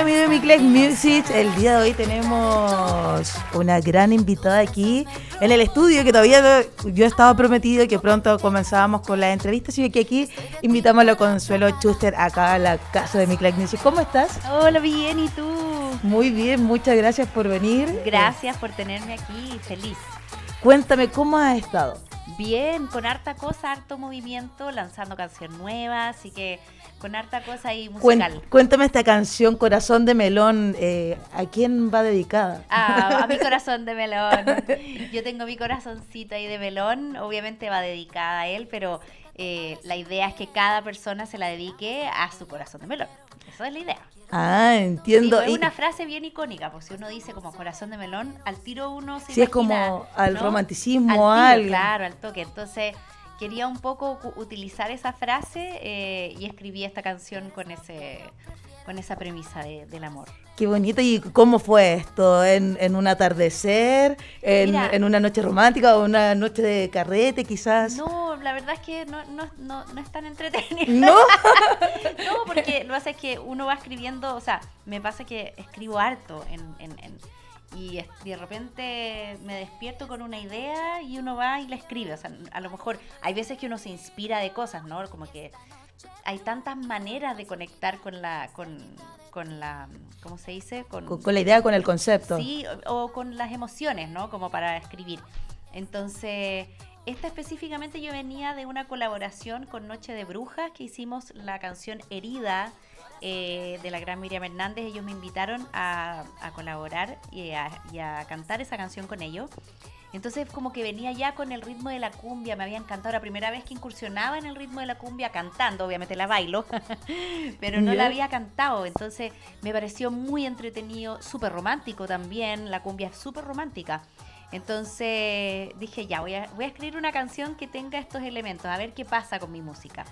Bueno, mi Clack Music, el día de hoy tenemos una gran invitada aquí en el estudio que todavía yo estaba prometido que pronto comenzábamos con la entrevista, así que aquí invitamos a la Consuelo Schuster acá a la casa de Clack Music. ¿Cómo estás? Hola, bien, ¿y tú? Muy bien, muchas gracias por venir. Gracias por tenerme aquí, feliz. Cuéntame, ¿cómo has estado? Bien, con harta cosa, harto movimiento, lanzando canciones nuevas, así que con harta cosa ahí musical. Cuéntame esta canción Corazón de Melón, eh, ¿a quién va dedicada? Ah, a mi corazón de melón. Yo tengo mi corazoncito ahí de melón, obviamente va dedicada a él, pero eh, la idea es que cada persona se la dedique a su corazón de melón. Eso es la idea. Ah, entiendo. es una frase bien icónica, porque si uno dice como corazón de melón, al tiro uno se. Sí, es como al romanticismo, al. Tiro, Claro, al toque. Entonces quería un poco utilizar esa frase eh, y escribí esta canción con ese con esa premisa del amor. Qué bonito. ¿Y cómo fue esto? ¿En, un atardecer? En, una noche romántica o una noche de carrete quizás? No, la verdad es que no, no, es tan entretenido. ¿No? porque lo que es que uno va escribiendo, o sea, me pasa que escribo harto en y de repente me despierto con una idea y uno va y la escribe. O sea, a lo mejor hay veces que uno se inspira de cosas, ¿no? Como que hay tantas maneras de conectar con la, con, con la, ¿cómo se dice? Con, la idea, con el concepto. Sí, o con las emociones, ¿no? Como para escribir. Entonces, esta específicamente yo venía de una colaboración con Noche de Brujas que hicimos la canción Herida eh, de la gran Miriam Hernández, ellos me invitaron a, colaborar y a, cantar esa canción con ellos. Entonces como que venía ya con el ritmo de la cumbia, me había encantado, la primera vez que incursionaba en el ritmo de la cumbia cantando, obviamente la bailo, pero no la había cantado, entonces me pareció muy entretenido, súper romántico también, la cumbia es súper romántica. Entonces dije, ya, voy voy a escribir una canción que tenga estos elementos, a ver qué pasa con mi música.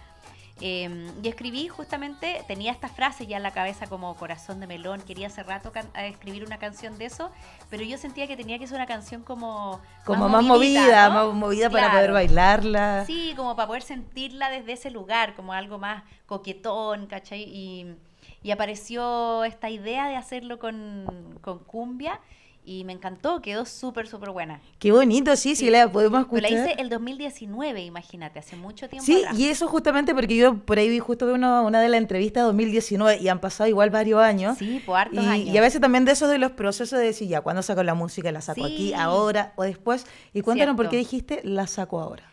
Em, y escribí justamente, tenía esta frase ya en la cabeza como corazón de melón, quería hace rato eh, escribir una canción de eso, pero yo sentía que tenía que ser una canción como... Como más, movida, más movida para poder bailarla. Sí, como para poder sentirla desde ese lugar, como algo más coquetón, ¿cachai? Y, y apareció esta idea de hacerlo con, con cumbia y me encantó, quedó súper, súper buena. Qué bonito, sí, sí, la podemos escuchar. la hice el 2019, imagínate, hace mucho tiempo. Sí, y eso justamente porque yo por ahí vi justo una, una de las entrevistas 2019 y han pasado igual varios años. Sí, por hartos y, años. Y a veces también de esos de los procesos de decir, ya, ¿cuándo saco la música? ¿La saco aquí, ahora o después? Y cuéntanos por qué dijiste, la saco ahora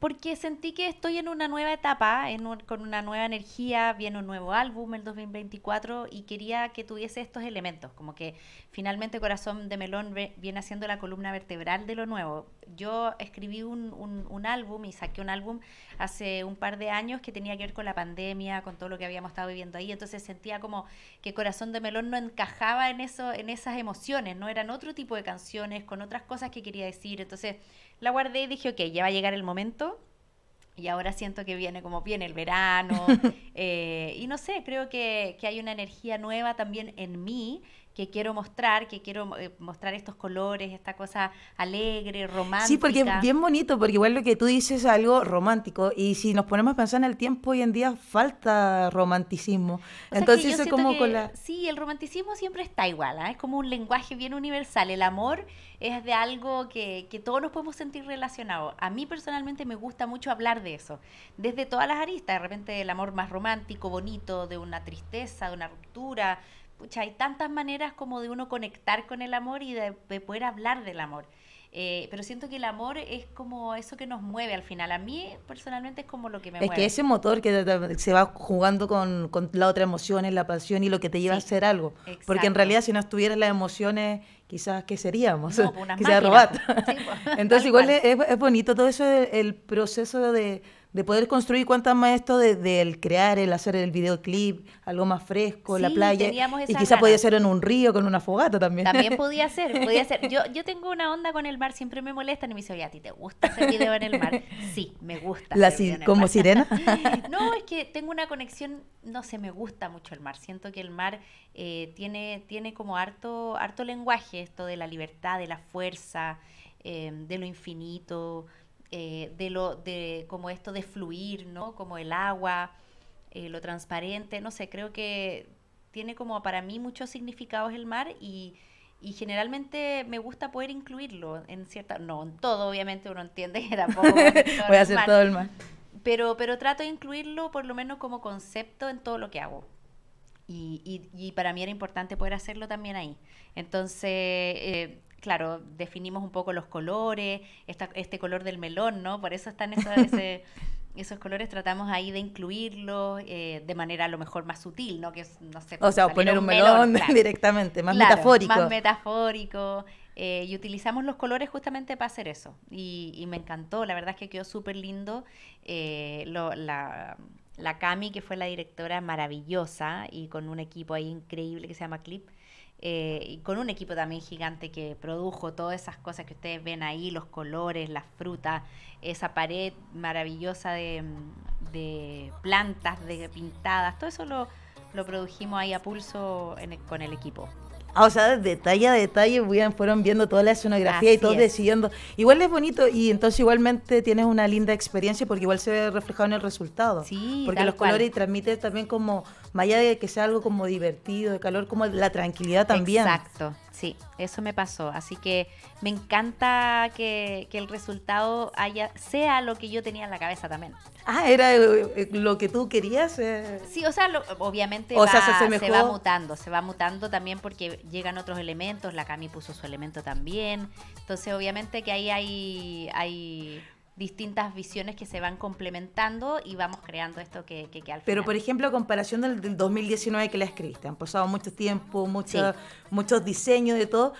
porque sentí que estoy en una nueva etapa, con una nueva energía, viene un nuevo álbum el 2024 y quería que tuviese estos elementos, como que finalmente Corazón de Melón viene haciendo la columna vertebral de lo nuevo. Yo escribí un, álbum y saqué un álbum hace un par de años que tenía que ver con la pandemia, con todo lo que habíamos estado viviendo ahí, entonces sentía como que Corazón de Melón no encajaba en, eso, en esas emociones, no eran otro tipo de canciones, con otras cosas que quería decir, entonces la guardé y dije, ok, ya va a llegar el momento. Y ahora siento que viene como viene el verano. Eh, y no sé, creo que, que hay una energía nueva también en mí que quiero mostrar, que quiero eh, mostrar estos colores, esta cosa alegre, romántica. Sí, porque es bien bonito, porque igual lo que tú dices es algo romántico y si nos ponemos a pensar en el tiempo hoy en día falta romanticismo. Entonces eso es como con la... Sí, el romanticismo siempre está igual, ¿ah? es como un lenguaje bien universal, el amor es de algo que, que todos nos podemos sentir relacionados. A mí personalmente me gusta mucho hablar de eso, desde todas las aristas, de repente el amor más romántico, bonito, de una tristeza, de una ruptura, hay tantas maneras como de uno conectar con el amor y de, poder hablar del amor. Eh, pero siento que el amor es como eso que nos mueve al final. A mí personalmente es como lo que me mueve. Es que ese motor que se va jugando con, la otra emoción, la pasión y lo que te lleva a hacer algo. Porque en realidad si no estuvieras las emociones, quizás ¿qué seríamos? No, pues, quizás máquinas. Pues, Entonces igual es, es, bonito todo eso, el proceso de de poder construir ¿cuántas más esto de, crear, el hacer el videoclip, algo más fresco, la playa. Y quizá podía ser en un río con una fogata también. También podía ser, podía ser. Yo, yo tengo una onda con el mar, siempre me molesta y me dicen, oye, ¿a ti te gusta hacer video en el mar? Sí, me gusta. ¿Como sirena? no, es que tengo una conexión, no sé, me gusta mucho el mar. Siento que el mar eh, tiene, tiene como harto, harto lenguaje, esto de la libertad, de la fuerza, eh, de lo infinito eh, de lo de como esto de fluir, ¿no? Como el agua, eh, lo transparente, no sé, creo que tiene como para mí muchos significados el mar y, y generalmente me gusta poder incluirlo en cierta, no en todo obviamente uno entiende que tampoco voy a, hacer todo el mar. Pero, pero trato de incluirlo por lo menos como concepto en todo lo que hago. Y, y, para mí era importante poder hacerlo también ahí. Entonces, eh, claro, definimos un poco los colores, este color del melón, ¿no? Por eso están esos, esos colores, tratamos ahí de incluirlos eh, de manera a lo mejor más sutil, ¿no? Que no sé, o sea, poner un melón, directamente, más metafórico. Más metafórico. Eh, y utilizamos los colores justamente para hacer eso. Y, me encantó, la verdad es que quedó súper lindo. Eh, la, la Cami, que fue la directora maravillosa y con un equipo ahí increíble que se llama Clip, eh, y con un equipo también gigante que produjo todas esas cosas que ustedes ven ahí, los colores, las frutas, esa pared maravillosa de, plantas, de pintadas, todo eso lo, lo produjimos ahí a pulso con el equipo. Ah, o sea, detalle a detalle fueron viendo toda la escenografía y todos decidiendo. Igual es bonito y entonces igualmente tienes una linda experiencia porque igual se ve reflejado en el resultado. Sí, porque los colores y también como, más allá de que sea algo como divertido, de calor, como la tranquilidad también. Exacto. Sí, eso me pasó. Así que me encanta que, el resultado haya, sea lo que yo tenía en la cabeza también. Ah, era eh, lo que tú querías. Eh. Sí, o sea, obviamente se, se, va mutando, se va mutando también porque llegan otros elementos, la Cami puso su elemento también. Entonces, obviamente que ahí hay, hay distintas visiones que se van complementando y vamos creando esto que, al final. Pero, por ejemplo, comparación del, 2019 que la escribiste, han pasado mucho tiempo, mucho, muchos diseños de todo,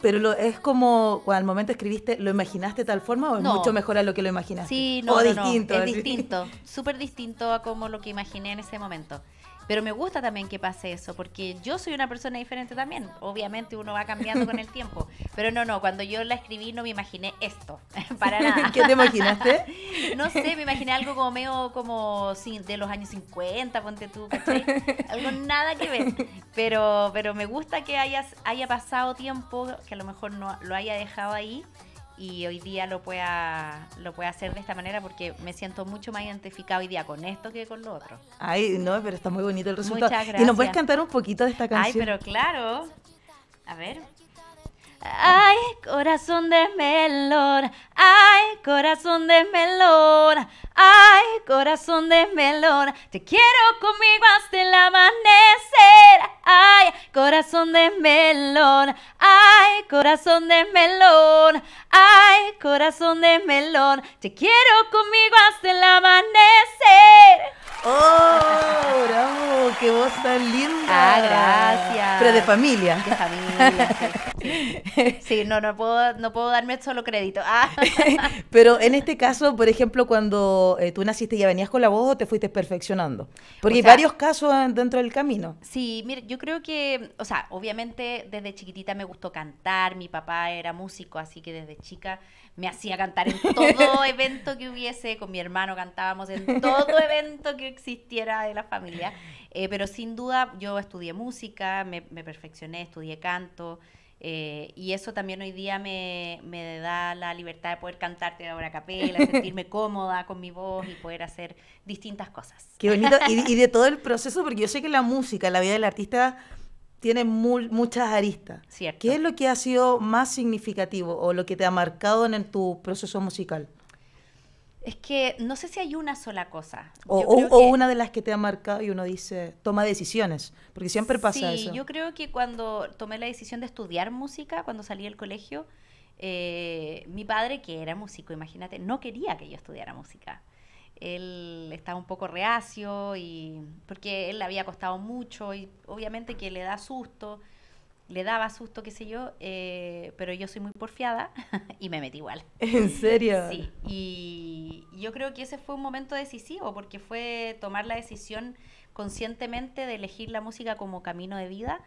pero lo, es como cuando al momento escribiste, ¿lo imaginaste tal forma o es mucho mejor a lo que lo imaginaste? Sí, no, o distinto. No. Es distinto, súper distinto a como lo que imaginé en ese momento. Pero me gusta también que pase eso, porque yo soy una persona diferente también. Obviamente uno va cambiando con el tiempo. Pero no, no, cuando yo la escribí no me imaginé esto, para nada. ¿Qué te imaginaste? No sé, me imaginé algo como medio como sin de los años 50, ponte tú, Algo nada que ver. Pero, pero me gusta que hayas, haya pasado tiempo, que a lo mejor no lo haya dejado ahí y hoy día lo pueda, lo pueda hacer de esta manera porque me siento mucho más identificado hoy día con esto que con lo otro. Ay, no, pero está muy bonito el resultado. Muchas ¿Y nos puedes cantar un poquito de esta canción? Ay, pero claro. A ver. Ay, corazón de melón, ay, corazón de melón, ay, corazón de melón, te quiero conmigo hasta el amanecer, ay, corazón de melón, ay, corazón de melón, ay, corazón de melón, te quiero conmigo hasta el amanecer. ¡Oh! ¡Bravo! ¡Qué voz tan linda! Ah, gracias. Pero de familia. De familia. Sí, no, no puedo, no puedo darme solo crédito. Ah. Pero en este caso, por ejemplo, cuando eh, tú naciste, ¿ya venías con la voz o te fuiste perfeccionando? Porque hay varios casos dentro del camino. Sí, mire, yo creo que, o sea, obviamente desde chiquitita me gustó cantar, mi papá era músico, así que desde chica me hacía cantar en todo evento que hubiese, con mi hermano cantábamos en todo evento que existiera de la familia. Eh, pero sin duda yo estudié música, me, perfeccioné, estudié canto. Eh, y eso también hoy día me, da la libertad de poder cantarte ahora a capela, sentirme cómoda con mi voz y poder hacer distintas cosas. Qué bonito. Y, y de todo el proceso, porque yo sé que la música, la vida del artista tiene muchas aristas. ¿Qué es lo que ha sido más significativo o lo que te ha marcado en, tu proceso musical? Es que no sé si hay una sola cosa. O, una de las que te ha marcado y uno dice, toma decisiones, porque siempre pasa eso. Sí, yo creo que cuando tomé la decisión de estudiar música, cuando salí del colegio, eh, mi padre, que era músico, imagínate, no quería que yo estudiara música él estaba un poco reacio y porque él le había costado mucho y obviamente que le da susto, le daba susto, qué sé yo, eh, pero yo soy muy porfiada y me metí igual. ¿En serio? Sí, y yo creo que ese fue un momento decisivo porque fue tomar la decisión conscientemente de elegir la música como camino de vida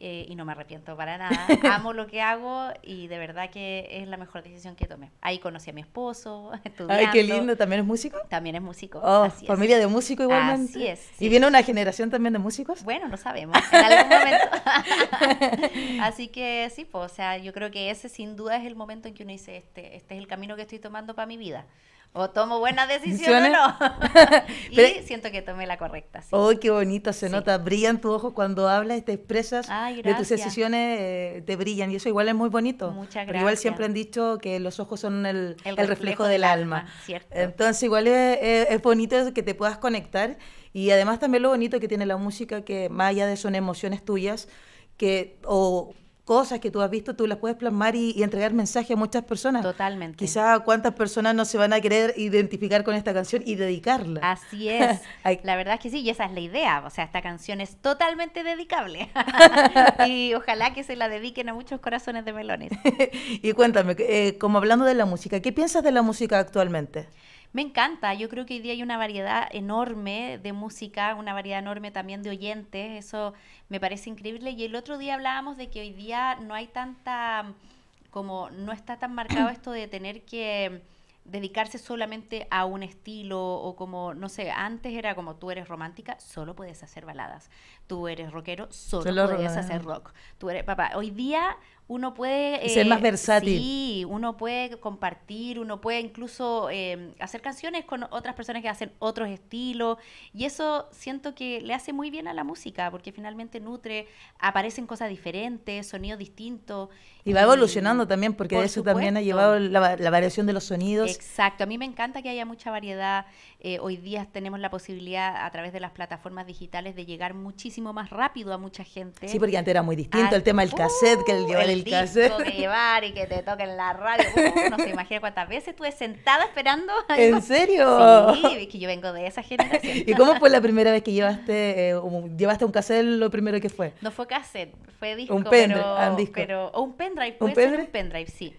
eh, y no me arrepiento para nada. Amo lo que hago y de verdad que es la mejor decisión que tomé. Ahí conocí a mi esposo, estudiando. Ay, qué lindo. ¿También es músico? También es músico. Oh, familia de músico igualmente. Así es. ¿Y viene una generación también de músicos? Bueno, no sabemos, en algún momento. Así que sí, pues, o sea, yo creo que ese sin duda es el momento en que uno dice, este, este es el camino que estoy tomando para mi vida o tomo buenas decisiones o no. y siento que tomé la correcta. qué bonito! Se nota, brillan tus ojos cuando hablas, y te expresas de tus decisiones, eh, te brillan. Y eso igual es muy bonito. Muchas gracias. igual siempre han dicho que los ojos son el, reflejo, del, alma. Cierto. Entonces, igual es, bonito que te puedas conectar. Y además, también lo bonito que tiene la música, que más allá de son emociones tuyas, que o cosas que tú has visto, tú las puedes plasmar y, entregar mensaje a muchas personas. Totalmente. Quizá cuántas personas no se van a querer identificar con esta canción y dedicarla. Así es. la verdad es que sí, y esa es la idea. O sea, esta canción es totalmente dedicable. y ojalá que se la dediquen a muchos corazones de melones. y cuéntame, eh, como hablando de la música, ¿qué piensas de la música actualmente? Me encanta, yo creo que hoy día hay una variedad enorme de música, una variedad enorme también de oyentes, eso me parece increíble. Y el otro día hablábamos de que hoy día no hay tanta, como no está tan marcado esto de tener que dedicarse solamente a un estilo o como, no sé, antes era como tú eres romántica, solo puedes hacer baladas. Tú eres rockero, solo, puedes hacer rock. Tú eres, papá, hoy día, uno puede... ser más eh, versátil. Sí, uno puede compartir, uno puede incluso em, hacer canciones con otras personas que hacen otros estilos. Y eso siento que le hace muy bien a la música, porque finalmente nutre, aparecen cosas diferentes, sonidos distintos. Y va evolucionando también, porque eso también ha llevado la, variación de los sonidos. Exacto, a mí me encanta que haya mucha variedad. Eh, hoy día tenemos la posibilidad a través de las plataformas digitales de llegar muchísimo más rápido a mucha gente. Sí, porque antes era muy distinto el tema del cassette, que el llevar el, cassette. Que llevar y que te toquen la radio. Uh, no se imagina cuántas veces estuve sentada esperando. ¿En serio? Sí, que yo vengo de esa generación. ¿Y cómo fue la primera vez que llevaste, eh, un, llevaste un cassette lo primero que fue? No fue cassette, fue disco. Un pendrive. Ah, un disco. un pendrive, puede ser un pendrive, sí.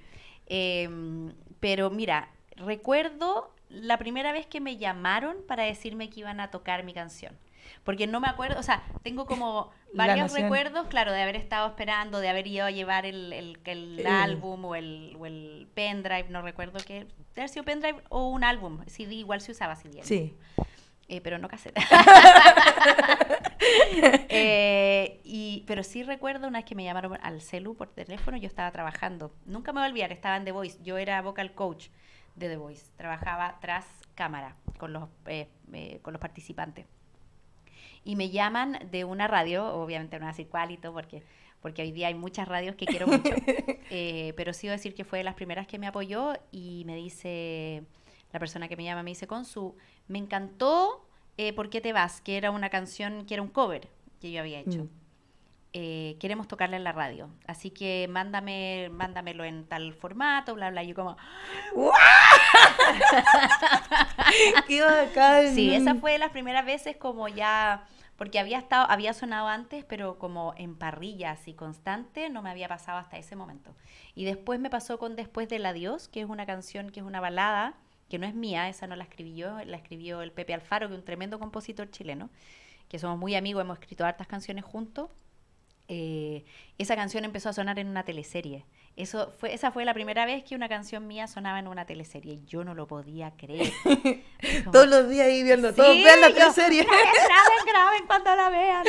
Em, pero mira, recuerdo la primera vez que me llamaron para decirme que iban a tocar mi canción. Porque no me acuerdo, o sea, tengo como varios recuerdos, claro, de haber estado esperando, de haber ido a llevar el, el, el eh. álbum o el, o el, pendrive, no recuerdo qué, sido pendrive o un álbum, CD igual se usaba CD. Sí. Eh, pero no cassette. Eh, y, pero sí recuerdo una vez que me llamaron al celu por teléfono, yo estaba trabajando. Nunca me voy a olvidar, estaba en The Voice, yo era vocal coach de The Voice. Trabajaba tras cámara con los, eh, eh, con los participantes. Y me llaman de una radio, obviamente no voy a decir cuál y todo, porque, porque hoy día hay muchas radios que quiero mucho. Eh, pero sí voy a decir que fue de las primeras que me apoyó y me dice, la persona que me llama me dice, con su me encantó ¿Por qué te vas? Que era una canción, que era un cover que yo había hecho. Mm. Eh, queremos tocarla en la radio. Así que mándame, mándamelo en tal formato, bla, bla. Y yo como, ¡Wow! ¡Ah! Sí, esa fue de las primeras veces como ya porque había estado, había sonado antes, pero como en parrilla así constante, no me había pasado hasta ese momento. Y después me pasó con Después del Adiós, que es una canción que es una balada, que no es mía, esa no la escribí yo, la escribió el Pepe Alfaro, que es un tremendo compositor chileno, que somos muy amigos, hemos escrito hartas canciones juntos. Eh, esa canción empezó a sonar en una teleserie eso fue, esa fue la primera vez que una canción mía sonaba en una teleserie. Yo no lo podía creer. todos los días ahí viendo, todos vean la teleserie. graben, graben, cuando la vean.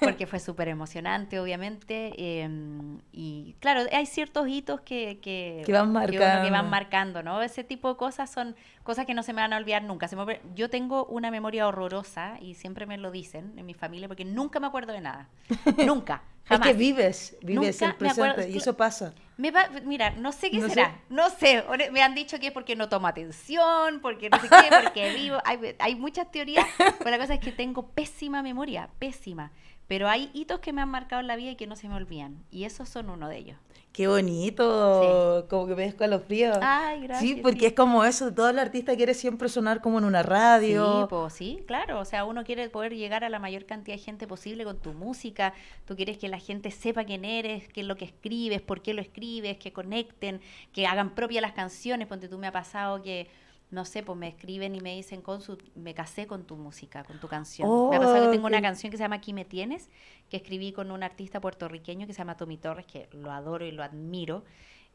Porque fue súper emocionante, obviamente. Em, y claro, hay ciertos hitos que, que, van marcando. van marcando, ¿no? Ese tipo de cosas son cosas que no se me van a olvidar nunca. yo tengo una memoria horrorosa y siempre me lo dicen en mi familia porque nunca me acuerdo de nada. Nunca. Es que vives, vives el presente y eso pasa. Me mira, no sé qué será. No sé. Me han dicho que es porque no tomo atención, porque no sé qué, porque vivo. Hay, hay muchas teorías, pero la cosa es que tengo pésima memoria, pésima. Pero hay hitos que me han marcado en la vida y que no se me olvidan. Y esos son uno de ellos. Qué bonito, como que me fríos. Ay, gracias. Sí, porque es como eso, todo el artista quiere siempre sonar como en una radio. Sí, sí, claro, o sea, uno quiere poder llegar a la mayor cantidad de gente posible con tu música, tú quieres que la gente sepa quién eres, qué es lo que escribes, por qué lo escribes, que conecten, que hagan propia las canciones, porque tú me ha pasado que no sé, pues me escriben y me dicen, con su, me casé con tu música, con tu canción. me que oh, tengo una canción que se llama Aquí me tienes, que escribí con un artista puertorriqueño que se llama Tommy Torres, que lo adoro y lo admiro.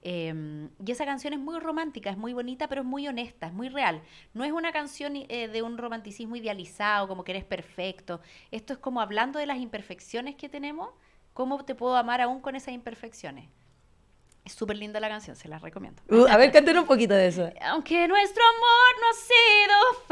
Em, y esa canción es muy romántica, es muy bonita, pero es muy honesta, es muy real. No es una canción eh, de un romanticismo idealizado, como que eres perfecto. Esto es como hablando de las imperfecciones que tenemos, cómo te puedo amar aún con esas imperfecciones. Es súper linda la canción, se la recomiendo. Uh, a ver, canten un poquito de eso. Aunque nuestro amor no ha sido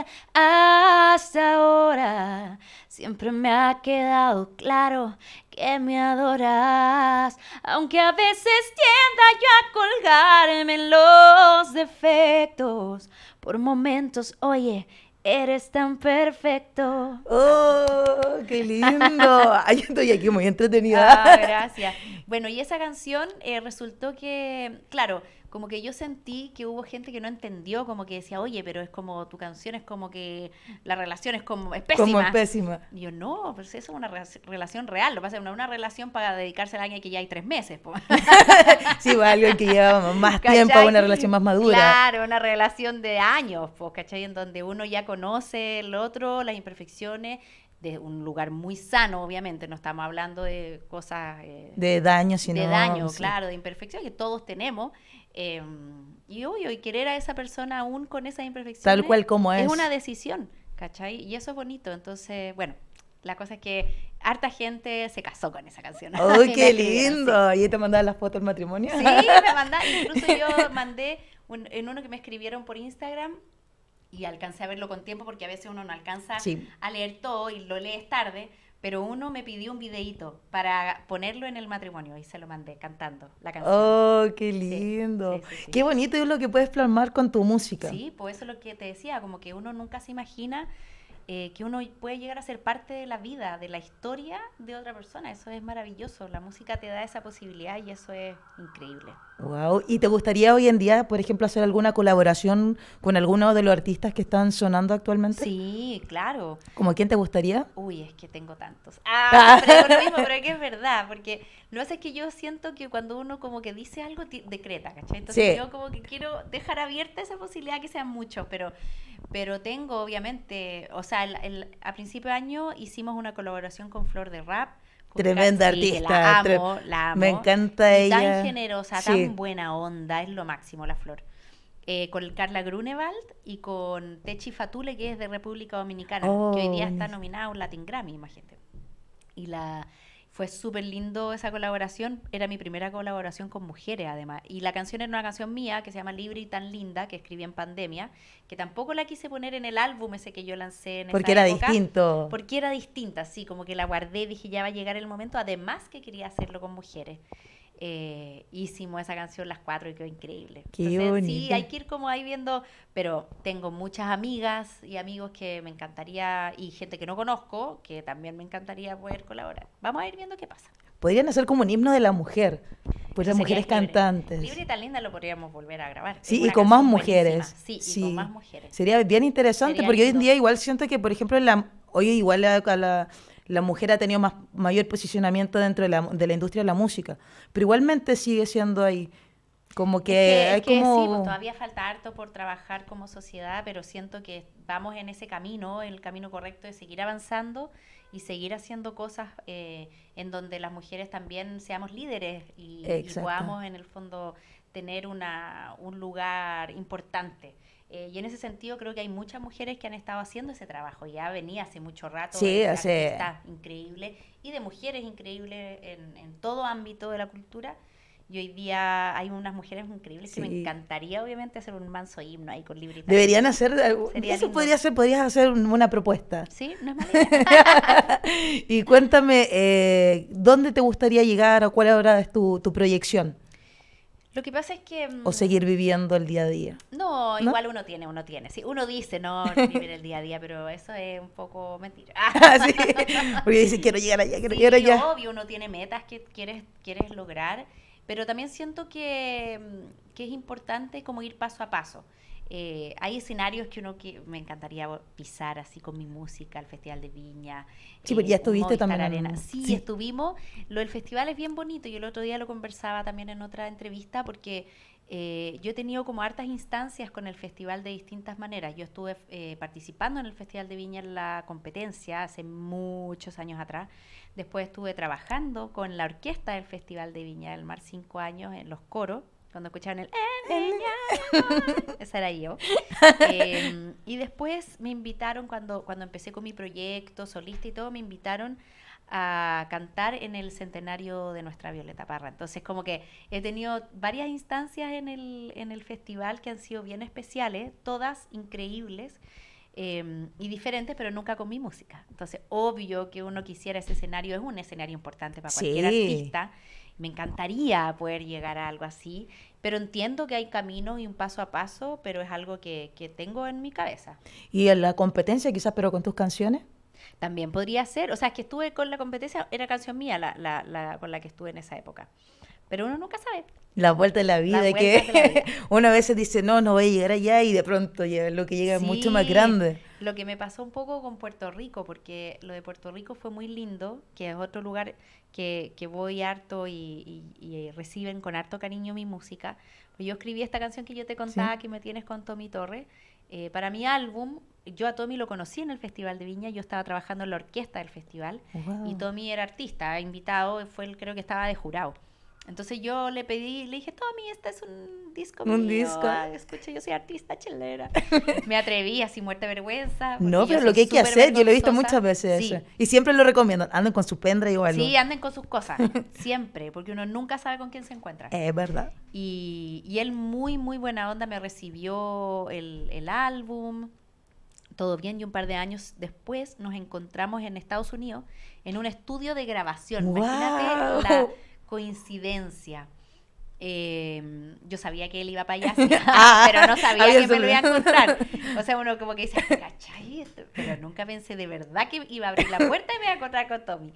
fácil hasta ahora, siempre me ha quedado claro que me adoras. Aunque a veces tienda yo a colgarme los defectos, por momentos, oye, Eres tan perfecto. ¡Oh, qué lindo! Ay, estoy aquí muy entretenida. Ah, gracias. Bueno, y esa canción eh, resultó que, claro, como que yo sentí que hubo gente que no entendió, como que decía, oye, pero es como tu canción es como que la relación es como es pésima. Como es Y yo, no, pues eso es una relación real. Lo que pasa es una, una relación para dedicarse al año que ya hay tres meses. sí, o pues, alguien que llevamos más tiempo, una relación más madura. Claro, una relación de años, pues, ¿cachai? En donde uno ya conoce el otro, las imperfecciones de un lugar muy sano, obviamente, no estamos hablando de cosas... Eh, de daño, sino... De daño, claro, de imperfección que todos tenemos. Eh, y hoy, y querer a esa persona aún con esas imperfecciones... Tal cual como es. Es una decisión, ¿cachai? Y eso es bonito. Entonces, bueno, la cosa es que harta gente se casó con esa canción. ¡Uy, qué lindo! ¿Y te mandaban las fotos del matrimonio? Sí, me mandaban, incluso yo mandé, en uno que me escribieron por Instagram, y alcancé a verlo con tiempo porque a veces uno no alcanza a leer todo y lo lees tarde, pero uno me pidió un videíto para ponerlo en el matrimonio y se lo mandé cantando la canción. ¡Oh, qué lindo! qué bonito es lo que puedes plasmar con tu música. Sí, pues eso es lo que te decía, como que uno nunca se imagina eh, que uno puede llegar a ser parte de la vida, de la historia de otra persona. Eso es maravilloso. La música te da esa posibilidad y eso es increíble. Wow. ¿Y te gustaría hoy en día, por ejemplo, hacer alguna colaboración con alguno de los artistas que están sonando actualmente? Sí, claro. ¿Como quién te gustaría? Uy, es que tengo tantos. Ah, pero es mismo, pero es verdad, porque lo sé es que yo siento que cuando uno como que dice algo decreta, ¿cachai? Entonces yo como que quiero dejar abierta esa posibilidad que sean muchos, pero pero tengo obviamente, o sea, a principio de año hicimos una colaboración con Flor de Rap. Tremenda artista. La amo, la amo. Me encanta ella. Tan generosa, tan buena onda, es lo máximo la Flor. Eh, con Carla Grunewald y con Techi Fatule, que es de República Dominicana, que hoy día oh. está nominada a un Latin Grammy, imagínate. Y la fue súper lindo esa colaboración. Era mi primera colaboración con mujeres, además. Y la canción era una canción mía que se llama Libre y tan linda, que escribí en pandemia, que tampoco la quise poner en el álbum ese que yo lancé en Porque era distinto. Porque era distinta, sí, como que la guardé, dije ya va a llegar el momento, además que quería hacerlo con mujeres. Eh, hicimos esa canción las cuatro y quedó increíble. sí, hay que ir como ahí viendo, pero tengo muchas amigas y amigos que me encantaría, y gente que no conozco, que también me encantaría poder colaborar. Vamos a ir viendo qué pasa. Podrían hacer como un himno de la mujer, pues las mujeres cantantes. Libre y tan linda lo podríamos volver a grabar. Sí, y con más mujeres. Sí, con más mujeres. Sería bien interesante, porque hoy en día igual siento que, por ejemplo, la, hoy igual a la la mujer ha tenido más, mayor posicionamiento dentro de la, de la, industria de la música, pero igualmente sigue siendo ahí. Como que, Sí, pues, todavía falta harto por trabajar como sociedad, pero siento que vamos en ese camino, el camino correcto de seguir avanzando y seguir haciendo cosas eh, en donde las mujeres también seamos líderes y, podamos en el fondo tener un lugar importante eh, y en ese sentido creo que hay muchas mujeres que han estado haciendo ese trabajo. Ya venía hace mucho rato. Sí, Está increíble. Y de mujeres increíbles en, todo ámbito de la cultura. Y hoy día hay unas mujeres increíbles que me encantaría, obviamente, hacer un manso himno ahí con libritas. Deberían hacer. algo. eso podría ser, podrías hacer una propuesta. Sí, no es y cuéntame, eh, ¿dónde te gustaría llegar o cuál ahora es tu proyección? Lo que pasa es que... Mm, o seguir viviendo el día a día. No, igual uno tiene, uno tiene. uno dice, no, vivir el día a día, pero eso es un poco mentira. Ah, sí, porque dice, quiero llegar allá, quiero llegar allá. Obvio, uno tiene metas que quieres, quieres lograr, pero también siento que, mm, que es importante como ir paso a paso. Eh, hay escenarios que uno que me encantaría pisar así con mi música, el Festival de Viña. Sí, pues, ya eh, estuviste también. Arena. Sí, estuvimos. Lo del festival es bien bonito. Yo el otro día lo conversaba también en otra entrevista porque eh, yo he tenido como hartas instancias con el festival de distintas maneras. Yo estuve participando en el Festival de Viña en la competencia hace muchos años atrás. Después estuve trabajando con la orquesta del Festival de Viña del Mar cinco años en los coros cuando escucharon el... Eh, Esa era yo. Em, y después me invitaron, cuando, cuando empecé con mi proyecto solista y todo, me invitaron a cantar en el centenario de nuestra Violeta Parra. Entonces, como que he tenido varias instancias en el, en el festival que han sido bien especiales, todas increíbles em, y diferentes, pero nunca con mi música. Entonces, obvio que uno quisiera ese escenario, es un escenario importante para cualquier artista me encantaría poder llegar a algo así, pero entiendo que hay camino y un paso a paso, pero es algo que, tengo en mi cabeza. ¿Y en la competencia quizás, pero con tus canciones? También podría ser, o sea, es que estuve con la competencia, era canción mía la, con la que estuve en esa época. Pero uno nunca sabe. La vuelta de la vida, que una vez se veces dice, no, no voy a llegar allá y de pronto lo que llega es mucho más grande. Lo que me pasó un poco con Puerto Rico, porque lo de Puerto Rico fue muy lindo, que es otro lugar que, que voy harto y, reciben con harto cariño mi música. Pues yo escribí esta canción que yo te contaba, que me tienes con Tommy Torres, eh, para mi álbum, yo a Tommy lo conocí en el Festival de Viña, yo estaba trabajando en la orquesta del festival y Tommy era artista, invitado, fue el, creo que estaba de jurado. Entonces yo le pedí, le dije, Tommy, este es un disco. Un disco. escucha, yo soy artista chilera. me atreví así, muerte vergüenza. No, pero lo que hay que hacer, yo lo he visto muchas veces. Y siempre lo recomiendo, anden con su pendre, igual. Sí, anden con sus cosas, siempre, porque uno nunca sabe con quién se encuentra. Es verdad. Y, él muy, muy buena onda me recibió el, álbum todo bien y un par de años después nos encontramos en Estados Unidos en un estudio de grabación. Imagínate la, coincidencia. Eh, yo sabía que él iba para allá, ah, pero no sabía que me lo iba a encontrar. O sea, uno como que dice, ¿cachai? Pero nunca pensé de verdad que iba a abrir la puerta y me iba a encontrar con Tommy.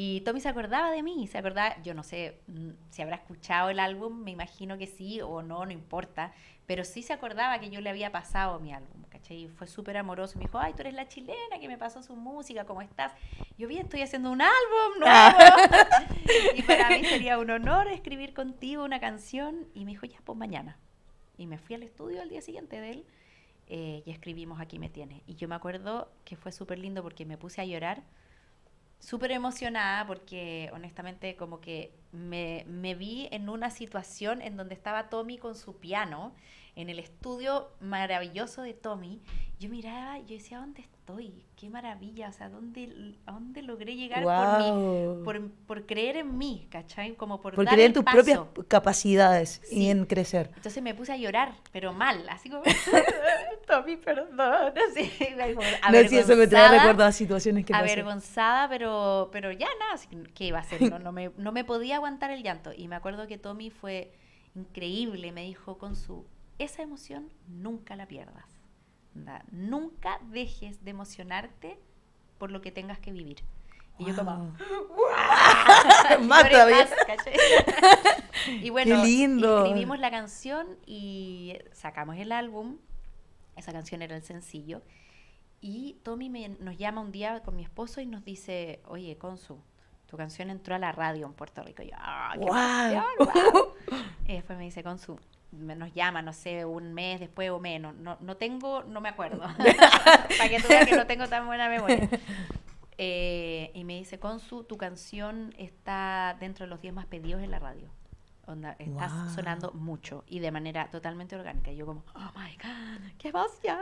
Y Tommy se acordaba de mí, se acordaba, yo no sé mm, si habrá escuchado el álbum, me imagino que sí o no, no importa, pero sí se acordaba que yo le había pasado mi álbum, ¿cachai? Y fue súper amoroso, me dijo, ay, tú eres la chilena que me pasó su música, ¿cómo estás? Yo bien, estoy haciendo un álbum nuevo. y para mí sería un honor escribir contigo una canción. Y me dijo, ya, pues mañana. Y me fui al estudio al día siguiente de él eh, y escribimos Aquí me tiene Y yo me acuerdo que fue súper lindo porque me puse a llorar súper emocionada porque honestamente como que me, me, vi en una situación en donde estaba Tommy con su piano, en el estudio maravilloso de Tommy. Yo miraba, yo decía, ¿dónde estoy? ¡Qué maravilla! O sea, ¿dónde, ¿a dónde logré llegar por, mí, por, por, creer en mí, ¿cachai? Como por, por creer en tus propias capacidades y en crecer. Entonces me puse a llorar, pero mal, así como, Tommy, perdón. Así, no, si me trae a situaciones que Avergonzada, pero, pero ya nada, no, ¿qué iba a hacer? No, no, me, no me podía aguantar el llanto. Y me acuerdo que Tommy fue increíble, me dijo con su, esa emoción nunca la pierdas. Nunca dejes de emocionarte por lo que tengas que vivir. Y yo como... más todavía. y bueno, lindo. escribimos la canción y sacamos el álbum. Esa canción era el sencillo. Y Tommy me, nos llama un día con mi esposo y nos dice, oye, Consu, tu canción entró a la radio en Puerto Rico. Y yo, ¡ah, qué después me dice, Consu, nos llama, no sé, un mes después o menos. No, no tengo, no me acuerdo. Para que tú veas que no tengo tan buena memoria. Eh, y me dice, Consu, tu canción está dentro de los 10 más pedidos en la radio. Onda, estás sonando mucho y de manera totalmente orgánica. Y yo como, oh my God, qué emoción.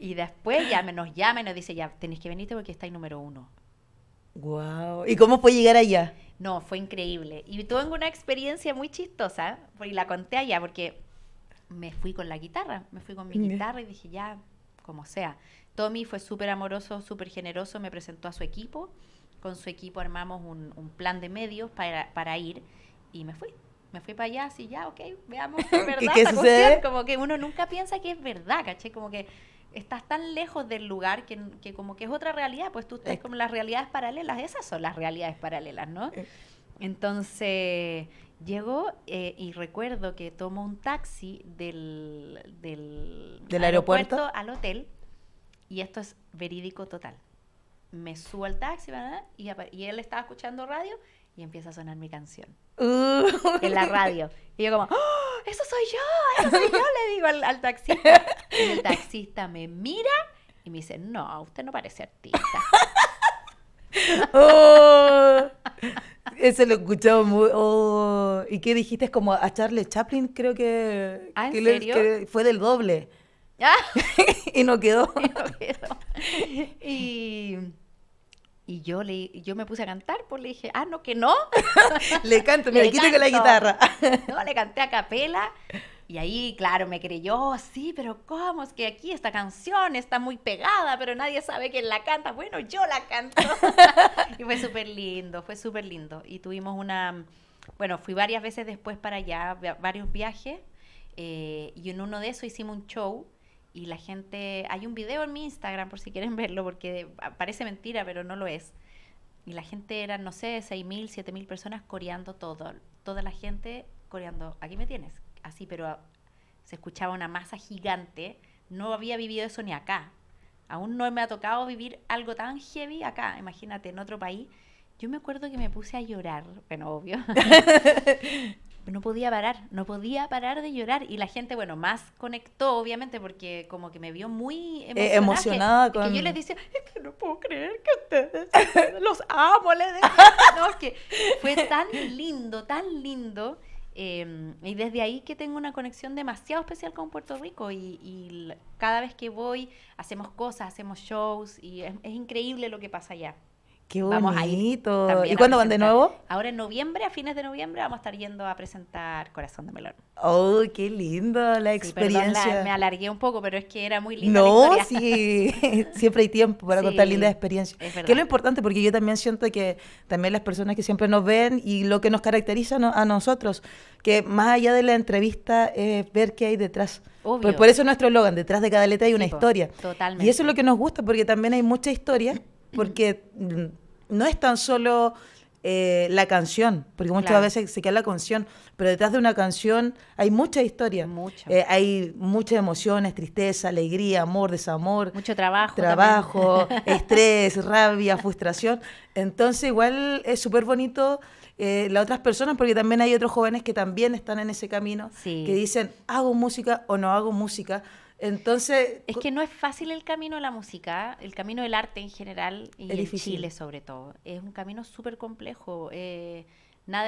y después ya me nos llama y nos dice, ya tenéis que venirte porque está estáis número uno. Wow. ¿Y cómo fue llegar allá? No, fue increíble. Y tuve una experiencia muy chistosa, y la conté allá, porque me fui con la guitarra, me fui con mi guitarra y dije, ya, como sea. Tommy fue súper amoroso, súper generoso, me presentó a su equipo, con su equipo armamos un, plan de medios para, ir y me fui. Me fui para allá, así ya, ok, veamos, verdad, ¿Qué, qué Como que uno nunca piensa que es verdad, caché, como que estás tan lejos del lugar que, como que es otra realidad, pues tú estás como las realidades paralelas, esas son las realidades paralelas, ¿no? Eh. Entonces, llego eh, y recuerdo que tomo un taxi del, del, ¿Del aeropuerto? al hotel y esto es verídico total. Me subo al taxi ¿verdad? Y, y él estaba escuchando radio y empieza a sonar mi canción uh. en la radio. Y yo como... ¡Ah! eso soy yo, eso soy yo, le digo al, taxista. Y el taxista me mira y me dice, no, usted no parece artista. Oh, eso lo he escuchado muy. Oh, ¿Y qué dijiste? Es como a Charles Chaplin, creo que. Ah, serio? fue del doble. Ah. Y no quedó. Y. Y yo, le, yo me puse a cantar, pues le dije, ah, no, que no. le canto, mira, quito la guitarra. no, le canté a capela. Y ahí, claro, me creyó, oh, sí, pero ¿cómo? Es que aquí esta canción está muy pegada, pero nadie sabe quién la canta. Bueno, yo la canto. y fue súper lindo, fue súper lindo. Y tuvimos una, bueno, fui varias veces después para allá, varios viajes. Eh, y en uno de esos hicimos un show y la gente, hay un video en mi Instagram por si quieren verlo, porque parece mentira, pero no lo es. Y la gente era, no sé, 6.000, 7.000 personas coreando todo, toda la gente coreando, aquí me tienes, así, pero se escuchaba una masa gigante, no había vivido eso ni acá, aún no me ha tocado vivir algo tan heavy acá, imagínate, en otro país. Yo me acuerdo que me puse a llorar, bueno, obvio. no podía parar, no podía parar de llorar. Y la gente, bueno, más conectó, obviamente, porque como que me vio muy eh, emocionada. que, yo les dije es que no puedo creer que ustedes los amo, les No, que fue tan lindo, tan lindo. Em, y desde ahí que tengo una conexión demasiado especial con Puerto Rico y, cada vez que voy hacemos cosas, hacemos shows y es increíble lo que pasa allá. Qué bonito. ¿Y cuándo van de nuevo? Ahora en noviembre, a fines de noviembre, vamos a estar yendo a presentar Corazón de Melón. ¡Oh, qué lindo la experiencia! me alargué un poco, pero es que era muy linda. No, sí, siempre hay tiempo para contar lindas experiencias. Es que lo importante, porque yo también siento que también las personas que siempre nos ven y lo que nos caracteriza a nosotros, que más allá de la entrevista es ver qué hay detrás. Obvio. Por, eso nuestro eslogan, detrás de cada letra hay una historia. Totalmente. Y eso es lo que nos gusta, porque también hay mucha historia porque mm, no es tan solo eh, la canción, porque muchas veces se queda la canción, pero detrás de una canción hay mucha historia. Eh, hay muchas emociones, tristeza, alegría, amor, desamor. Mucho trabajo. Trabajo, estrés, rabia, frustración. Entonces igual es súper bonito eh, las otras personas, porque también hay otros jóvenes que también están en ese camino, que dicen, hago música o no hago música. Entonces... Es que no es fácil el camino de la música, el camino del arte en general y en Chile sobre todo. Es un camino súper complejo. Eh,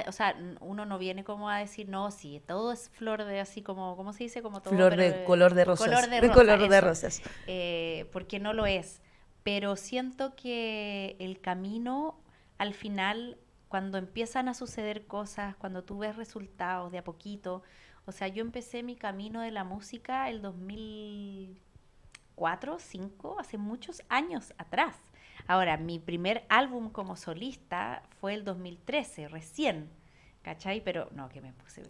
o sea, uno no viene como a decir, no, sí, todo es flor de así como, ¿cómo se dice? Como todo, flor de, color de rosas. de, color de rosas. Eh, porque no lo es. Pero siento que el camino, al final, cuando empiezan a suceder cosas, cuando tú ves resultados de a poquito, o sea, yo empecé mi camino de la música el 2004, 2005, hace muchos años atrás. Ahora, mi primer álbum como solista fue el 2013, recién. ¿Cachai? Pero no, que me puse.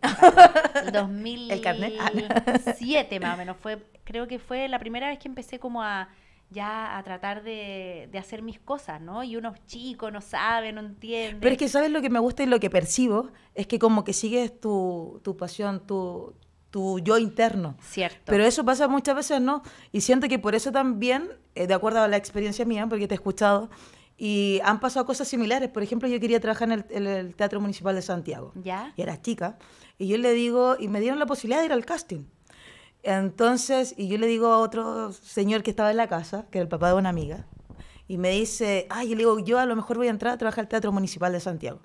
El 2007 ah, más o menos fue, creo que fue la primera vez que empecé como a ya a tratar de, de, hacer mis cosas, ¿no? Y unos chicos no saben, no entienden. Pero es que sabes lo que me gusta y lo que percibo, es que como que sigues tu, tu pasión, tu, tu yo interno. Cierto. Pero eso pasa muchas veces, ¿no? Y siento que por eso también, eh, de acuerdo a la experiencia mía, porque te he escuchado, y han pasado cosas similares. Por ejemplo, yo quería trabajar en el, en el Teatro Municipal de Santiago. ¿Ya? Y era chica. Y yo le digo, y me dieron la posibilidad de ir al casting. Entonces, y yo le digo a otro señor que estaba en la casa, que era el papá de una amiga, y me dice, ay, yo le digo, yo a lo mejor voy a entrar a trabajar al Teatro Municipal de Santiago.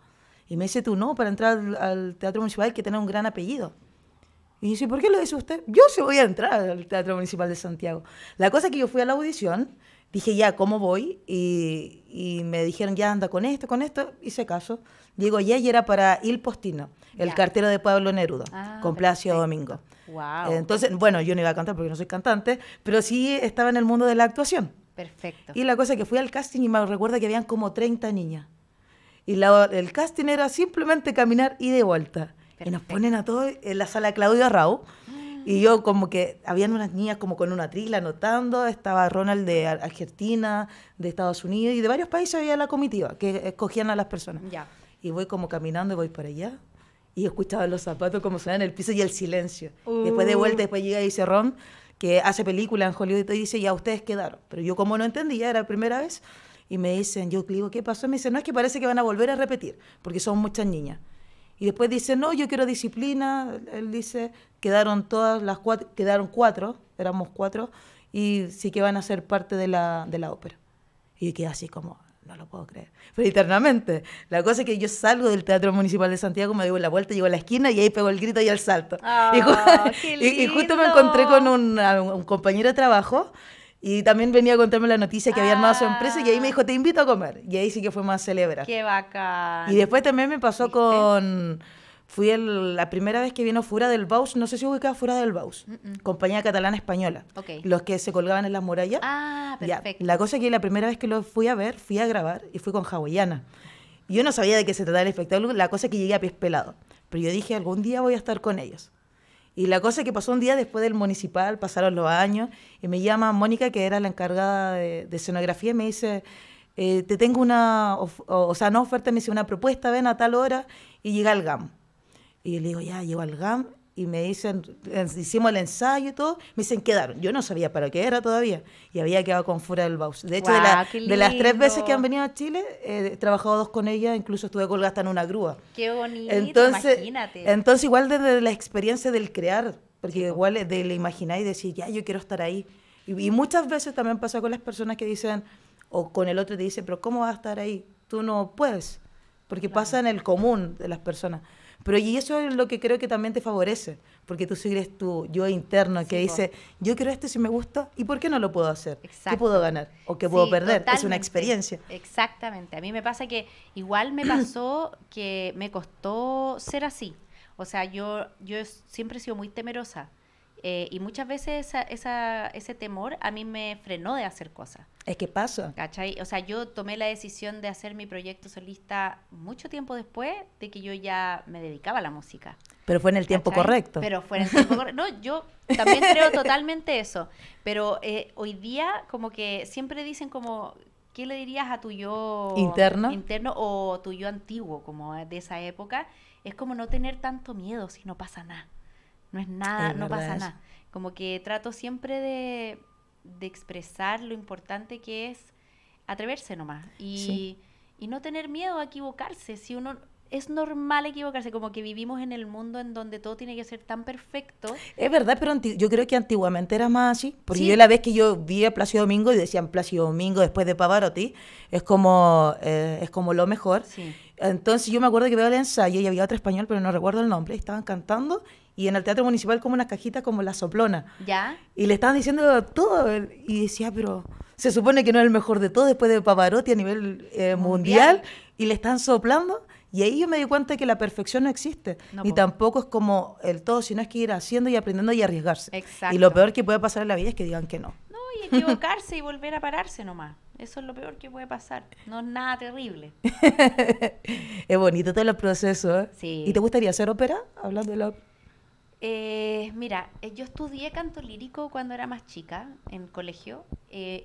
Y me dice, tú no, para entrar al Teatro Municipal hay que tener un gran apellido. Y dice, ¿por qué lo dice usted? Yo sí voy a entrar al Teatro Municipal de Santiago. La cosa es que yo fui a la audición dije, ya, ¿cómo voy? Y, me dijeron, ya, anda con esto, con esto, hice caso. digo ya y era para Il Postino, el cartero de Pablo Neruda, ah, con Placio Domingo. Entonces, bueno, yo no iba a cantar porque no soy cantante, pero sí estaba en el mundo de la actuación. Perfecto. Y la cosa es que fui al casting y me recuerda que habían como 30 niñas. Y el casting era simplemente caminar y de vuelta. Y nos ponen a todos en la sala Claudia Rao. Mm. Y yo como que, habían unas niñas como con una trila anotando, estaba Ronald de Argentina, de Estados Unidos y de varios países había la comitiva que escogían a las personas. Ya. Y voy como caminando y voy para allá y escuchaba los zapatos como sonaban en el piso y el silencio. Después de vuelta, uh. después llega y dice Ron, que hace película en Hollywood y dice, ya ustedes quedaron. Pero yo como no entendía, era la primera vez, y me dicen, yo digo, ¿qué pasó? Y Me dicen, no, es que parece que van a volver a repetir, porque son muchas niñas. Y después dice, no, yo quiero disciplina. Él dice, quedaron todas las cuatro, quedaron cuatro, éramos cuatro, y sí que van a ser parte de la, de la ópera. Y queda así como, no lo puedo creer. Pero eternamente. La cosa es que yo salgo del Teatro Municipal de Santiago, me doy la vuelta, llego a la esquina y ahí pego el grito y el salto. Ah, y, justo me encontré con un, un compañero de trabajo y también venía a contarme la noticia que había armado su empresa y ahí me ah. dijo, te invito a comer. Y ahí sí que fue más celebrar. Qué bacán. Y después también me pasó con... Fui la primera vez que vino fuera del Baus, no sé si ubicaba fuera del Baus, mm, mm. compañía catalana española. Los que se colgaban en las murallas. Ah, perfecto. La cosa es que la primera vez que lo fui a ver, fui a grabar y fui con hawaiana. Yo no sabía de qué se trataba el espectáculo, la cosa es que llegué a pies pelados. Pero yo dije, algún día voy a estar con ellos. Y la cosa es que pasó un día después del municipal, pasaron los años, y me llama Mónica, que era la encargada de, escenografía, y me dice, eh, te tengo una, o, sea, no oferta, me dice una propuesta, ven a tal hora, y llega al GAM. Y le digo, ya, llego al GAM, y me dicen, hicimos el ensayo y todo, me dicen, quedaron. Yo no sabía para qué era todavía y había quedado con fuera del Baus. De hecho, de, las tres veces que han venido a Chile, eh, he trabajado dos con ella, incluso estuve colgada en una grúa. Qué bonito, entonces, imagínate. Entonces, igual desde la experiencia del crear, porque igual eh, de la imaginar y decir, ya, yo quiero estar ahí. Y, muchas veces también pasa con las personas que dicen, o con el otro te dicen, pero ¿cómo vas a estar ahí? Tú no puedes, porque pasa en el común de las personas. Pero y eso es lo que creo que también te favorece, porque tú sigues tu yo interno que dice, yo quiero esto si me gusta, ¿y por qué no lo puedo hacer? ¿Qué puedo ganar? ¿O qué puedo perder? Es una experiencia. Exactamente. A mí me pasa que igual me pasó que me costó ser así. O sea, yo, yo siempre he sido muy temerosa. Eh, y muchas veces ese temor a mí me frenó de hacer cosas. Es que pasa. ¿Cachai? O sea, yo tomé la decisión de hacer mi proyecto solista mucho tiempo después de que yo ya me dedicaba a la música. Pero fue en el tiempo correcto. Pero fue en el tiempo correcto. No, yo también creo totalmente eso. Pero eh, hoy día como que siempre dicen como... ¿Qué le dirías a tu yo interno? interno o tu yo antiguo, como de esa época? Es como no tener tanto miedo si no pasa nada. No es nada, no pasa nada. Como que trato siempre de, expresar lo importante que es atreverse nomás y, y no tener miedo a equivocarse. Si uno es normal equivocarse, como que vivimos en el mundo en donde todo tiene que ser tan perfecto. Es verdad, pero yo creo que antiguamente era más así, porque yo la vez que yo vi a Plácido Domingo y decían Plácido Domingo después de Pavarotti, es como, eh, es como lo mejor. Sí. Entonces yo me acuerdo que veo el ensayo y había otro español, pero no recuerdo el nombre, estaban cantando y en el teatro municipal como una cajita como la soplona. ¿Ya? Y le estaban diciendo todo y decía, pero se supone que no es el mejor de todo después de Pavarotti a nivel eh, mundial y le están soplando y ahí yo me di cuenta de que la perfección no existe. y tampoco es como el todo, sino es que ir haciendo y aprendiendo y arriesgarse. Y lo peor que puede pasar en la vida es que digan que no. No, y equivocarse y volver a pararse nomás. Eso es lo peor que puede pasar. No es nada terrible. es bonito todo el proceso. ¿eh? ¿Y te gustaría hacer ópera? Hablando de la eh, mira, eh, yo estudié canto lírico cuando era más chica en colegio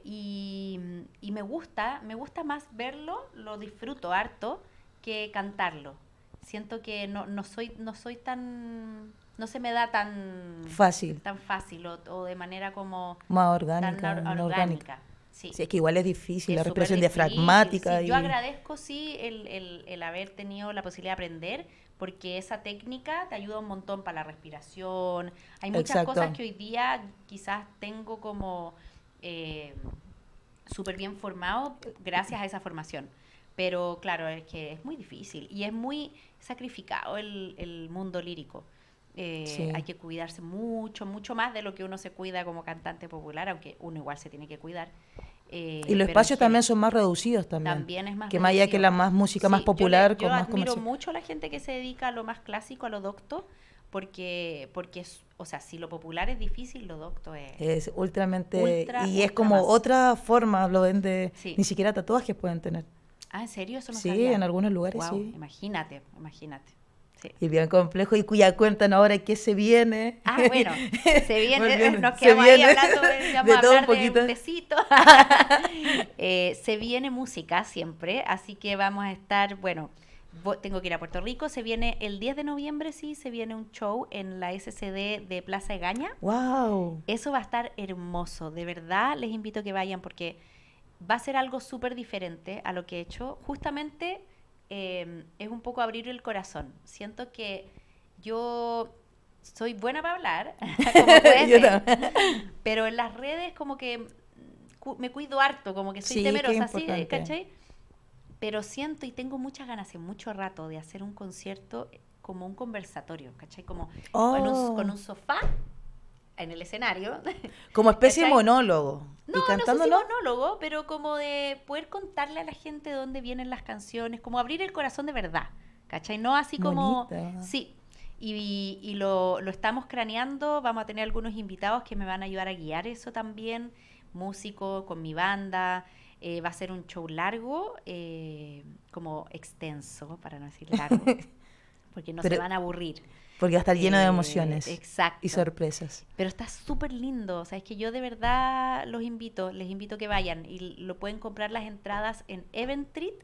y, y, me gusta, me gusta más verlo, lo disfruto harto, que cantarlo. Siento que no, soy, no soy tan... No se me da tan fácil. Tan fácil o, de manera como... Más orgánica. orgánica. Sí. es que igual es difícil, la respiración diafragmática. Yo agradezco, sí, el, haber tenido la posibilidad de aprender, porque esa técnica te ayuda un montón para la respiración. Hay muchas cosas que hoy día quizás tengo como eh, súper bien formado gracias a esa formación. Pero claro, es que es muy difícil y es muy sacrificado el, mundo lírico. Eh, hay que cuidarse mucho, mucho más de lo que uno se cuida como cantante popular, aunque uno igual se tiene que cuidar. Eh, y los espacios también son más reducidos también. Que más allá que la más música más popular yo como yo mucho la gente que se dedica a lo más clásico, a lo docto, porque, porque es, o sea, si lo popular es difícil, lo docto es... Es ultramente... y es como otra forma, lo ven de... Ni siquiera tatuajes pueden tener. Ah, ¿en serio? sí, en algunos lugares wow, Imagínate, imagínate. Y bien complejo, y cuya cuentan ahora que se viene. Ah, bueno, se viene, nos quedamos ahí hablando de, De se viene música siempre, así que vamos a estar, bueno, tengo que ir a Puerto Rico, se viene el 10 de noviembre, sí, se viene un show en la SCD de Plaza de Gaña. ¡Wow! Eso va a estar hermoso, de verdad, les invito que vayan porque va a ser algo súper diferente a lo que he hecho. Justamente em, es un poco abrir el corazón. Siento que yo soy buena para hablar, pero en las redes como que me cuido harto, como que soy temerosa, ¿cachai? Pero siento y tengo muchas ganas en mucho rato de hacer un concierto eh, como un conversatorio, ¿cachai? Como con un oh. sofá en el escenario. Como especie de monólogo. No, no es monólogo, pero como de poder contarle a la gente dónde vienen las canciones, como abrir el corazón de verdad, ¿cachai? No así como... Sí, y, y lo, lo, estamos craneando, vamos a tener algunos invitados que me van a ayudar a guiar eso también, músico, con mi banda. Eh, va a ser un show largo, eh, como extenso, para no decir largo, porque no se van a aburrir. Porque va a estar lleno de eh, emociones. Exacto. Y sorpresas. Pero está súper lindo. O sea, es que yo de verdad los invito, les invito que vayan y lo pueden comprar las entradas en eventrit.cl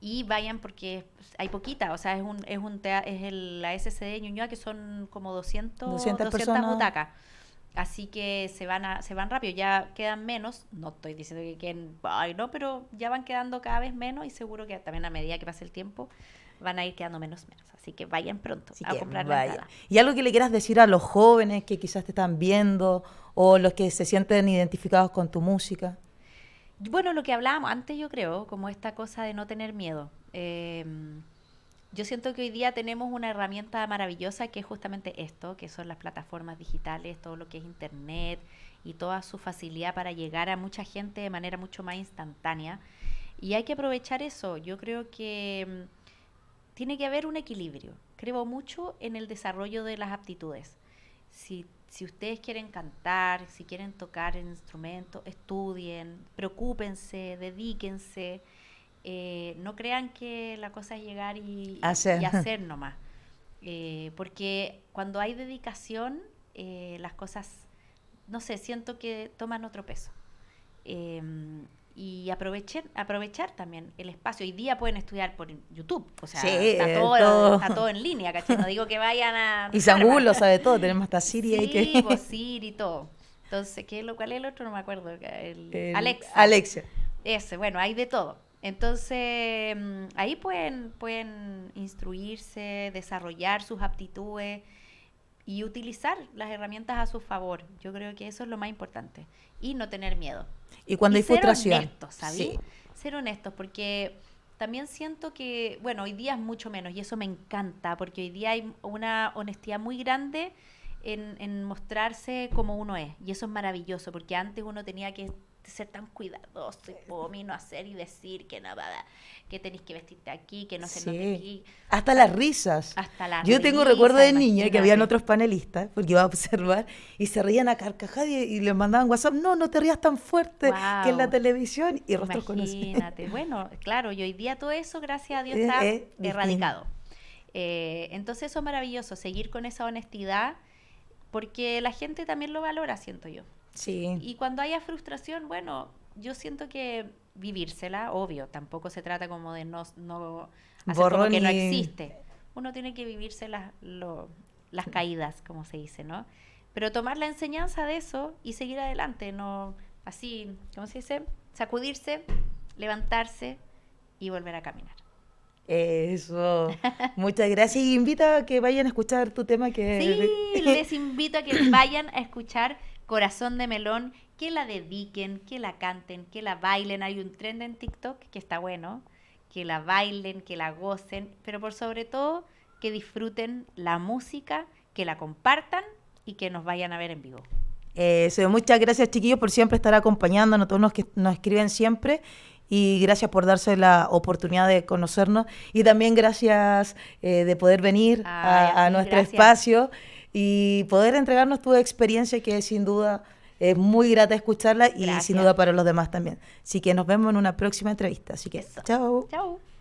Y vayan porque pues, hay poquita, o sea, es un, es un es la SCD de Ñuñoa que son como 200, 200, butacas. Así que se van, a, se van rápido, ya quedan menos, no estoy diciendo que queden, ay no, pero ya van quedando cada vez menos y seguro que también a medida que pase el tiempo van a ir quedando menos menos. Así que vayan pronto a comprar la entrada. Y algo que le quieras decir a los jóvenes que quizás te están viendo o los que se sienten identificados con tu música. Bueno, lo que hablábamos antes, yo creo, como esta cosa de no tener miedo. Em, yo siento que hoy día tenemos una herramienta maravillosa que es justamente esto, que son las plataformas digitales, todo lo que es Internet y toda su facilidad para llegar a mucha gente de manera mucho más instantánea. Y hay que aprovechar eso. Yo creo que em, tiene que haber un equilibrio. Creo mucho en el desarrollo de las aptitudes. Si, si ustedes quieren cantar, si quieren tocar el instrumento, estudien, preocúpense, dedíquense. Eh, no crean que la cosa es llegar y hacer, y hacer nomás. Eh, porque cuando hay dedicación, eh, las cosas, no sé, siento que toman otro peso. Em, y aprovechar, aprovechar también el espacio. Hoy día pueden estudiar por YouTube, o sea, eh, está, todo, en línea, ¿cachai? No digo que vayan a... Y Google lo sabe todo, tenemos hasta Siri que... Pues Siri y todo. Entonces, ¿qué es lo cual el otro? No me acuerdo. El, Alexia. Ese, bueno, hay de todo. Entonces, mm, ahí pueden, pueden instruirse, desarrollar sus aptitudes y utilizar las herramientas a su favor. Yo creo que eso es lo más importante. Y no tener miedo. Y cuando hay hay ser frustración. ¿sabes? Ser honestos, porque también siento que, bueno, hoy día es mucho menos y eso me encanta, porque hoy día hay una honestidad muy grande en, en mostrarse como uno es. Y eso es maravilloso, porque antes uno tenía que ser tan cuidadoso y pomi, no hacer y decir que nada, que tenéis que vestirte aquí, que no se note aquí. Hasta las risas. Yo tengo recuerdo de niña que habían otros panelistas, porque iba a observar, y se reían a carcajadas y, les mandaban WhatsApp, no, no te rías tan fuerte que en la televisión y rostros Imagínate, bueno, claro, y hoy día todo eso, gracias a Dios, está erradicado. Eh, entonces eso es maravilloso, seguir con esa honestidad, porque la gente también lo valora, siento yo. Y cuando haya frustración, bueno, yo siento que vivírsela, obvio, tampoco se trata como de no, no hacer que no existe. Uno tiene que vivirse las, caídas, como se dice, ¿no? Pero tomar la enseñanza de eso y seguir adelante, no así, ¿cómo se dice? Sacudirse, levantarse y volver a caminar. Eso. Muchas gracias. Y invita a que vayan a escuchar tu tema que... Sí, les invito a que vayan a escuchar Corazón de Melón, que la dediquen, que la canten, que la bailen. Hay un trend en TikTok que está bueno, que la bailen, que la gocen, pero por sobre todo que disfruten la música, que la compartan y que nos vayan a ver en vivo. muchas gracias chiquillos por siempre estar acompañándonos, todos los que nos escriben siempre y gracias por darse la oportunidad de conocernos y también gracias eh, de poder venir a, nuestro espacio y poder entregarnos tu experiencia que sin duda es muy grata escucharla y sin duda para los demás también. Así que nos vemos en una próxima entrevista. Así que Chao.